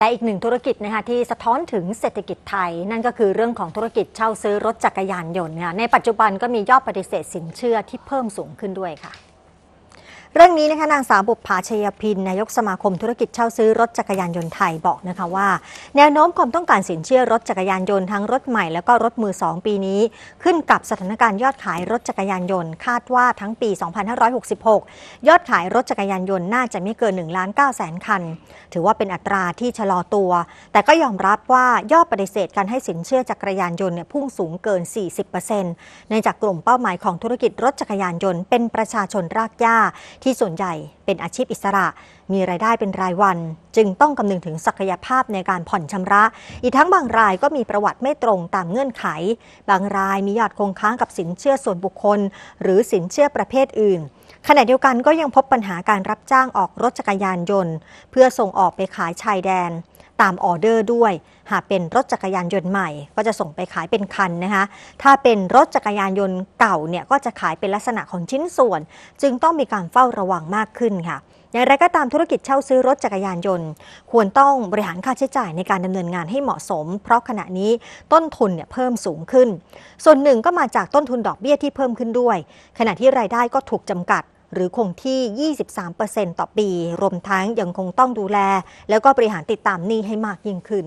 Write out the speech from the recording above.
และอีกหนึ่งธุรกิจนะคะที่สะท้อนถึงเศรษฐกิจไทย นั่นก็คือเรื่องของธุรกิจเช่าซื้อรถจักรยานยนต์ค่ะในปัจจุบันก็มียอดปฏิเสธสินเชื่อที่เพิ่มสูงขึ้นด้วยค่ะเรื่องนี้นะคะนางสาวบุพภาชยพินนายกสมาคมธุรกิจเช่าซื้อรถจักรยานยนต์ไทยบอกนะคะว่า แนวโน้มความต้องการสินเชื่อรถจักรยานยนต์ทั้งรถใหม่แล้วก็รถมือ2ปีนี้ ขึ้นกับสถานการณ์ยอดขายรถจักรยานยนต์ คาดว่าทั้งปี 2566 ยอดขายรถจักรยานยนต์ น่าจะไม่เกิน1ล้าน9แสนคัน ถือว่าเป็นอัตราที่ชะลอตัว แต่ก็ยอมรับว่ายอดปฏิเสธการให้สินเชื่อจักรยานยนต์เนี่ยพุ่งสูงเกิน 40%เนื่องจากกลุ่มเป้าหมายของธุรกิจรถจักรยานยนต์เป็นประชาชนรากหญ้าที่ส่วนใหญ่เป็นอาชีพอิสระ มีรายได้เป็นรายวันจึงต้องคำนึงถึงศักยภาพในการผ่อนชำระ อีกทั้งบางรายก็มีประวัติไม่ตรงตามเงื่อนไข บางรายมียอดคงค้างกับสินเชื่อส่วนบุคคล หรือสินเชื่อประเภทอื่น ขณะเดียวกันก็ยังพบปัญหาการรับจ้างออกรถจักรยานยนต์ เพื่อส่งออกไปขายชายแดนตามออเดอร์ด้วย หากเป็นรถจักรยานยนต์ใหม่ ก็จะส่งไปขายเป็นคันนะคะ ถ้าเป็นรถจักรยานยนต์เก่าเนี่ยก็จะขายเป็นลักษณะของชิ้นส่วน จึงต้องมีการเฝ้าระวังมากขึ้นค่ะ อย่างไรก็ตามธุรกิจเช่าซื้อรถจักรยานยนต์ ควรต้องบริหารค่าใช้จ่ายในการดำเนินงานให้เหมาะสม เพราะขณะนี้ต้นทุนเนี่ยเพิ่มสูงขึ้น ส่วนหนึ่งก็มาจากต้นทุนดอกเบี้ยที่เพิ่มขึ้นด้วย ขณะที่รายได้ก็ถูกจำกัดหรือคงที่ 23%ต่อปี รวมทั้งยังคงต้องดูแล แล้วก็บริหารติดตามหนี้ให้มากยิ่งขึ้น